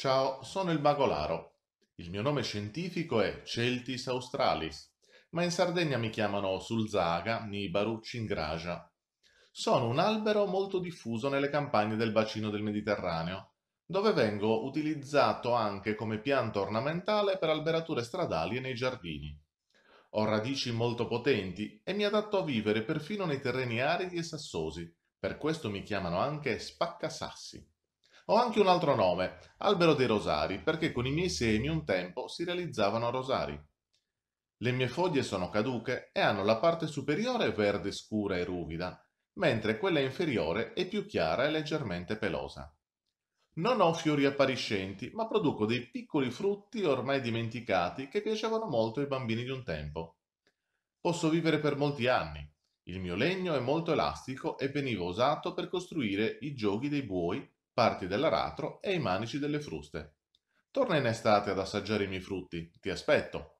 Ciao, sono il Magolaro. Il mio nome scientifico è Celtis australis, ma in Sardegna mi chiamano Sulzaga, Nibaru, Cingraja. Sono un albero molto diffuso nelle campagne del bacino del Mediterraneo, dove vengo utilizzato anche come pianta ornamentale per alberature stradali e nei giardini. Ho radici molto potenti e mi adatto a vivere perfino nei terreni aridi e sassosi, per questo mi chiamano anche spaccasassi. Ho anche un altro nome, albero dei rosari, perché con i miei semi un tempo si realizzavano rosari. Le mie foglie sono caduche e hanno la parte superiore verde scura e ruvida, mentre quella inferiore è più chiara e leggermente pelosa. Non ho fiori appariscenti, ma produco dei piccoli frutti ormai dimenticati che piacevano molto ai bambini di un tempo. Posso vivere per molti anni. Il mio legno è molto elastico e veniva usato per costruire i giochi dei buoi parti dell'aratro e i manici delle fruste. Torna in estate ad assaggiare i miei frutti, ti aspetto.